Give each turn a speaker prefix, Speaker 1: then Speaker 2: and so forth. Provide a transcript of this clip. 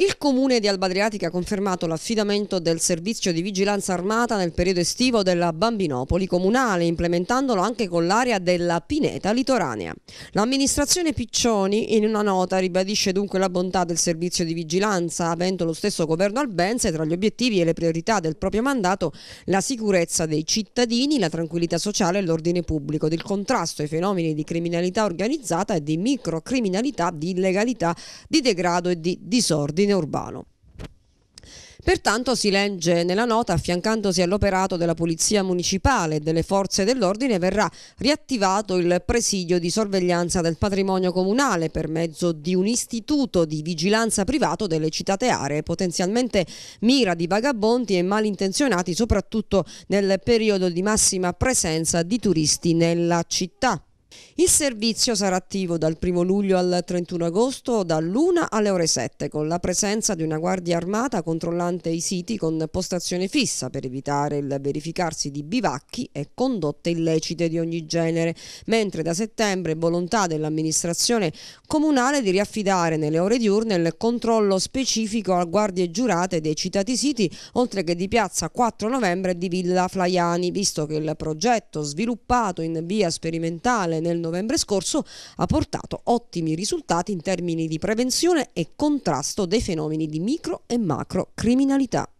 Speaker 1: Il comune di Alba Adriatica ha confermato l'affidamento del servizio di vigilanza armata nel periodo estivo della Bambinopoli comunale, implementandolo anche con l'area della Pineta litoranea. L'amministrazione Piccioni in una nota ribadisce dunque la bontà del servizio di vigilanza, avendo lo stesso governo albense tra gli obiettivi e le priorità del proprio mandato la sicurezza dei cittadini, la tranquillità sociale e l'ordine pubblico, del contrasto ai fenomeni di criminalità organizzata e di microcriminalità, di illegalità, di degrado e di disordine ordine urbano. Pertanto si legge nella nota, affiancandosi all'operato della Polizia Municipale e delle Forze dell'Ordine, verrà riattivato il presidio di sorveglianza del patrimonio comunale per mezzo di un istituto di vigilanza privato delle citate aree, potenzialmente mira di vagabondi e malintenzionati, soprattutto nel periodo di massima presenza di turisti nella città. Il servizio sarà attivo dal 1 luglio al 31 agosto dall'1 alle ore 7 con la presenza di una guardia armata controllante i siti con postazione fissa per evitare il verificarsi di bivacchi e condotte illecite di ogni genere, mentre da settembre è volontà dell'amministrazione comunale di riaffidare nelle ore diurne il controllo specifico a guardie giurate dei citati siti, oltre che di piazza 4 novembre e di Villa Flaiani, visto che il progetto sviluppato in via sperimentale nel novembre scorso ha portato ottimi risultati in termini di prevenzione e contrasto dei fenomeni di micro e macro criminalità.